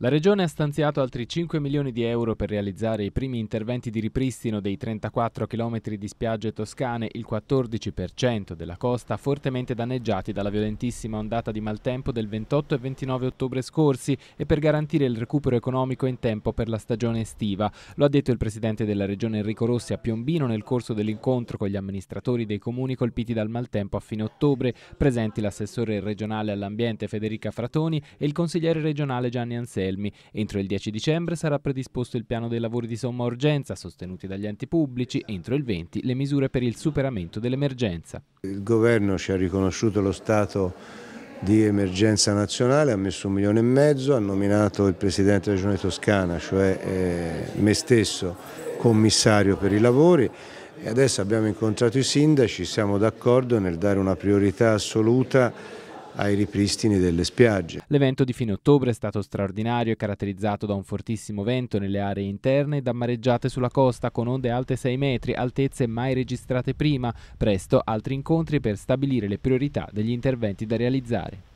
La Regione ha stanziato altri 5 milioni di euro per realizzare i primi interventi di ripristino dei 34 chilometri di spiagge toscane, il 14% della costa fortemente danneggiati dalla violentissima ondata di maltempo del 28 e 29 ottobre scorsi e per garantire il recupero economico in tempo per la stagione estiva. Lo ha detto il Presidente della Regione Enrico Rossi a Piombino nel corso dell'incontro con gli amministratori dei comuni colpiti dal maltempo a fine ottobre, presenti l'assessore regionale all'ambiente Federica Fratoni e il consigliere regionale Gianni Anselmi. Anselmi. Entro il 10 dicembre sarà predisposto il piano dei lavori di somma urgenza sostenuti dagli enti pubblici, entro il 20 le misure per il superamento dell'emergenza. Il governo ci ha riconosciuto lo stato di emergenza nazionale, ha messo un milione e mezzo, ha nominato il Presidente della Regione Toscana, cioè eh, me stesso, commissario per i lavori e adesso abbiamo incontrato i sindaci, siamo d'accordo nel dare una priorità assoluta ai ripristini delle spiagge. L'evento di fine ottobre è stato straordinario e caratterizzato da un fortissimo vento nelle aree interne e da mareggiate sulla costa con onde alte 6 metri, altezze mai registrate prima. Presto altri incontri per stabilire le priorità degli interventi da realizzare.